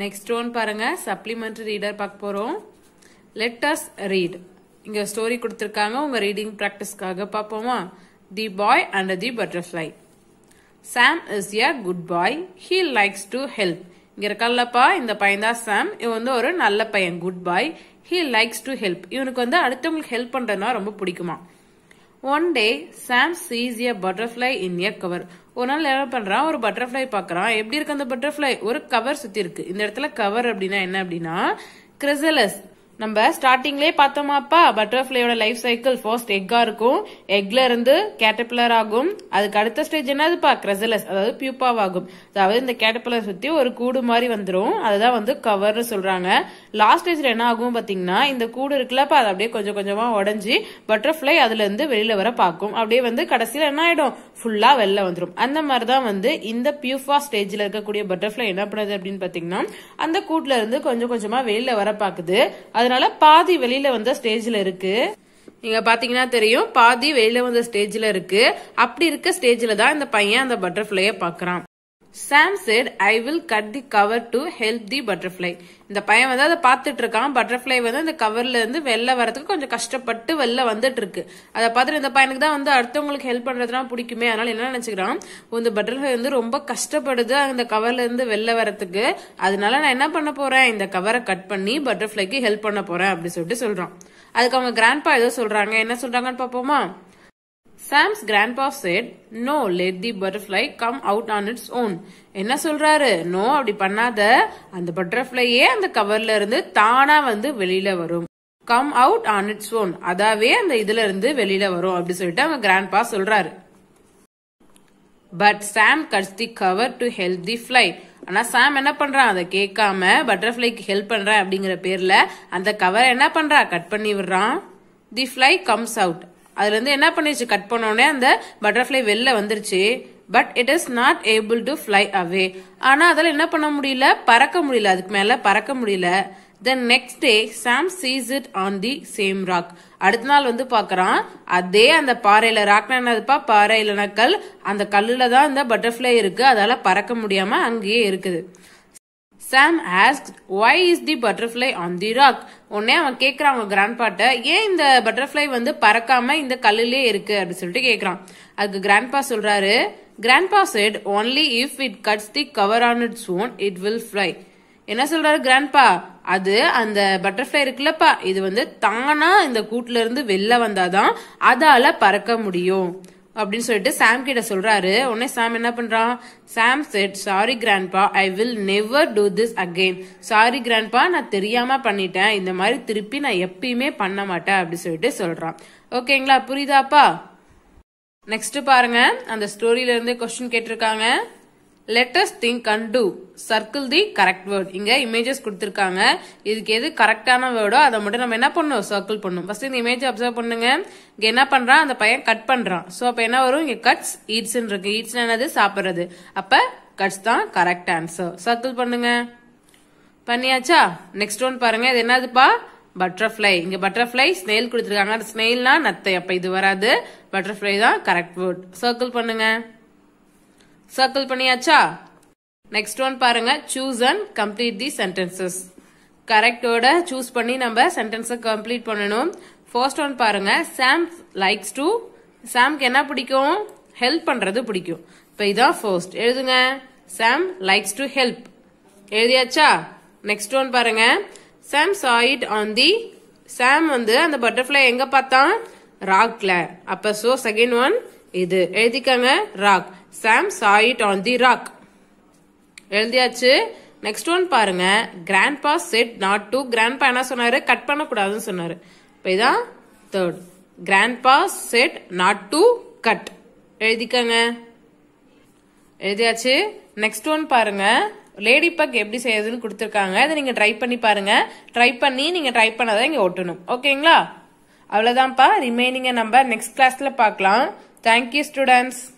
next one பாருங்கள் supplementary reader பார்க்க போகிறோம் லெட்டர்ஸ் ரீட் இங்கே ஸ்டோரி கொடுத்துருக்காங்க உங்கள் ரீடிங் ப்ராக்டிஸ்க்காக பார்ப்போமா the boy and the butterfly Sam is a good boy he likes to help இங்கே இருக்கல்லப்பா இந்த பையன் தான் சாம் இவன் வந்து ஒரு நல்ல பையன் good boy he likes to help இவனுக்கு வந்து அடுத்தவங்களுக்கு ஹெல்ப் பண்றதுனா ரொம்ப பிடிக்குமா one day Sam sees a butterfly in a cover ஒரு நாள் என்ன பண்றான் ஒரு பட்டர்ஃப்ளை பாக்குறான் எப்படி இருக்கு அந்த பட்டர்ஃப்ளை ஒரு கவர் சுத்தி இருக்கு இந்த இடத்துல கவர் அப்படின்னா என்ன அப்படின்னா கிரிசலஸ் நம்ம ஸ்டார்டிங்லேயே பார்த்தோமாப்பா பட்டர்ஃபிளையோட லைஃப் சைக்கிள் ஃபர்ஸ்ட் எக்கா இருக்கும் எக்ல இருந்து கேட்டபிளர் ஆகும் அதுக்கு அடுத்த ஸ்டேஜ் என்னதுப்பா கிரெசலஸ் அதாவது பியூப்பாவாகும் அதாவது இந்த கேட்டபிளர் சுத்தி ஒரு கூடு மாதிரி வந்துடும் அதுதான் வந்து கவர்னு சொல்றாங்க லாஸ்ட் ஸ்டேஜில் என்ன ஆகும் பாத்தீங்கன்னா இந்த கூடு இருக்குல்ல அப்ப அது அப்படியே கொஞ்சம் கொஞ்சமாக உடஞ்சி பட்டர்ஃப்ளை அதுலேருந்து வெளியில் வர பார்க்கும் அப்படியே வந்து கடைசியில் என்ன ஆகிடும் ஃபுல்லாக வெளில வந்துடும் அந்த மாதிரி தான் வந்து இந்த பியூஃபா ஸ்டேஜில் இருக்கக்கூடிய பட்டர்ஃப்ளை என்ன பண்ணுது அப்படின்னு பாத்தீங்கன்னா அந்த கூட்டுல இருந்து கொஞ்சம் கொஞ்சமாக வெளியில் வர பார்க்குது அதனால பாதி வெளியில் வந்த ஸ்டேஜில் இருக்குது நீங்க பாத்தீங்கன்னா தெரியும் பாதி வெளியில வந்த ஸ்டேஜ்ல இருக்கு அப்படி இருக்க ஸ்டேஜ்ல தான் இந்த பையன் அந்த பட்டர்ஃபிளைய பாக்குறான் Sam said I will cut the cover to help the butterfly இந்த பையன் வந்து அதை பார்த்துட்டு இருக்கான் பட்டர்ஃப்ளை வந்து அந்த கவர்ல இருந்து வெளில வரதுக்கு கொஞ்சம் கஷ்டப்பட்டு வெளில வந்துட்டு இருக்கு அதை பார்த்துட்டு இந்த பையனுக்கு தான் வந்து அடுத்தவங்களுக்கு ஹெல்ப் பண்றதுலாம் பிடிக்குமே அதனால என்ன நினைச்சுக்கிறான் இந்த பட்டர்ஃப்ளை வந்து ரொம்ப கஷ்டப்படுது அந்த கவர்ல இருந்து வெளில வரதுக்கு அதனால நான் என்ன பண்ண போறேன் இந்த கவரை கட் பண்ணி பட்டர்ஃப்ளைக்கு ஹெல்ப் பண்ண போறேன் அப்படின்னு சொல்லிட்டு சொல்றான் அதுக்கு அவங்க கிராண்ட்பா ஏதோ சொல்றாங்க என்ன சொல்றாங்கன்னு பார்ப்போமா Sam's grandpa said no let the butterfly come out on its own என்ன சொல்றாரு நோ அப்படி பண்ணாத அந்த பட்டர்ஃப்ளையே அந்த கவர்ல இருந்து தானா வந்து வெளியில வரும் come out on its own அதாவே அந்த இதுல இருந்து வெளியில வரும் அப்படி சொல்லிட்டு அவங்க கிராண்ட்பா சொல்றாரு but Sam cuts the cover to help the fly ஆனா சாம் என்ன பண்றான் அதை கேட்காம பட்டர்ஃபிளைக்கு ஹெல்ப் பண்றேன் அப்படிங்கிற பேர்ல அந்த கவர் என்ன பண்றா கட் பண்ணி விடுறான் தி ஃபிளை கம்ஸ் அவுட் அதுலேருந்து என்ன பண்ணிருச்சு கட் பண்ணோடனே அந்த பட்டர்ஃப்ளை வெளில வந்துருச்சு but it is not able to fly away ஆனால் அதில் என்ன பண்ண முடியல பறக்க முடியல அதுக்கு மேலே பறக்க முடியல then next day Sam sees it on the same rock அடுத்த நாள் வந்து பார்க்குறான் அதே அந்த பாறையில் ராக் என்னதுப்பா பாறை இல்லைனா கல் அந்த கல்லில் தான் அந்த பட்டர்ஃப்ளை இருக்குது அதால் பறக்க முடியாமல் அங்கேயே இருக்குது Sam ask why is the butterfly on the rock உடனே அவன் கேட்குறான் அவங்க பாட்டை ஏன் இந்த பட்டர்ஃப்ளை வந்து பறக்காம இந்த கல்லுலேயே இருக்கு அப்படின்னு சொல்லிட்டு கேட்குறான் அதுக்கு கிராண்ட்பா சொல்றாரு grandpa said only if it cuts the cover on its own it will fly என்ன சொல்றாரு கிராண்ட்பா அது அந்த பட்டர்ஃப்ளை இருக்குல்லப்பா இது வந்து தானா இந்த கூட்டுல இருந்து வெளில வந்தாதான் அதால பறக்க முடியும் அப்படின்னு சொல்லிட்டு சாம் கிட்ட சொல்றாரு உடனே சாம் என்ன பண்றான் Sam said sorry grandpa I will never do this again sorry grandpa நான் தெரியாம பண்ணிட்டேன் இந்த மாதிரி திருப்பி நான் எப்பயுமே பண்ண மாட்டேன் அப்படின்னு சொல்லிட்டு சொல்றான் ஓகேங்களா புரியுதாப்பா நெக்ஸ்ட் பாருங்க அந்த ஸ்டோரியில இருந்து கொஸ்டின் கேட்டிருக்காங்க let think and do circle the correct word இங்க இமேஜஸ் கொடுத்துருக்காங்க இதுக்கு எது கரெக்டான வேர்டோ அதை மட்டும் நம்ம என்ன பண்ணணும் சர்க்கிள் பண்ணும் ஃபர்ஸ்ட் இந்த இமேஜ் அப்சர்வ் பண்ணுங்க இங்க என்ன பண்றான் அந்த பையன் கட் பண்றான் ஸோ அப்ப என்ன வரும் இங்க கட்ஸ் ஈட்ஸ் இருக்கு ஈட்ஸ் என்னது சாப்பிடுறது அப்ப கட்ஸ் தான் கரெக்ட் ஆன்சர் சர்க்கிள் பண்ணுங்க பண்ணியாச்சா நெக்ஸ்ட் ஒன் பாருங்க இது என்னதுப்பா பட்டர்ஃப்ளை இங்க பட்டர்ஃப்ளை ஸ்னெயில் கொடுத்துருக்காங்க அந்த ஸ்னெயில்னா நத்தை அப்ப இது வராது பட்டர்ஃப்ளை தான் கரெக்ட் வேர்ட் சர்க்கிள் பண்ணுங்க சர்க்கிள் பண்ணியாச்சா நெக்ஸ்ட் ஒன் பாருங்க choose and complete the sentences கரெக்டோட சூஸ் பண்ணி நம்ம சென்டென்ஸை கம்ப்ளீட் பண்ணணும் ஃபர்ஸ்ட் ஒன் பாருங்க சாம் லைக்ஸ் டு சாம்க்கு என்ன பிடிக்கும் ஹெல்ப் பண்றது பிடிக்கும் இப்போ இதான் ஃபர்ஸ்ட் எழுதுங்க சாம் லைக்ஸ் டு ஹெல்ப் எழுதியாச்சா நெக்ஸ்ட் ஒன் பாருங்க சாம் சாயிட் ஆன் தி சாம் வந்து அந்த பட்டர்ஃப்ளை எங்க பார்த்தான் ராக்ல அப்ப சோ செகண்ட் ஒன் இது எழுதிக்கங்க rock Sam saw on the rock எழுதியாச்சு நெக்ஸ்ட் ஒன் பாருங்க grandpa said not to grandpa என்ன சொன்னாரு கட் பண்ணக்கூடாதுன்னு சொன்னாரு இப்போ இதான் third grandpa said not to cut எழுதிக்கங்க எழுதியாச்சு நெக்ஸ்ட் ஒன் பாருங்க லேடி பக் எப்படி செய்யறதுன்னு கொடுத்துருக்காங்க இதை நீங்கள் ட்ரை பண்ணி பாருங்க ட்ரை பண்ணி நீங்கள் ட்ரை பண்ணாதான் இங்கே ஒட்டணும் ஓகேங்களா அவ்வளோதான்ப்பா ரிமைனிங்க நம்ம நெக்ஸ்ட் கிளாஸ்ல பார்க்கலாம் தேங்க்யூ ஸ்டூடெண்ட்ஸ்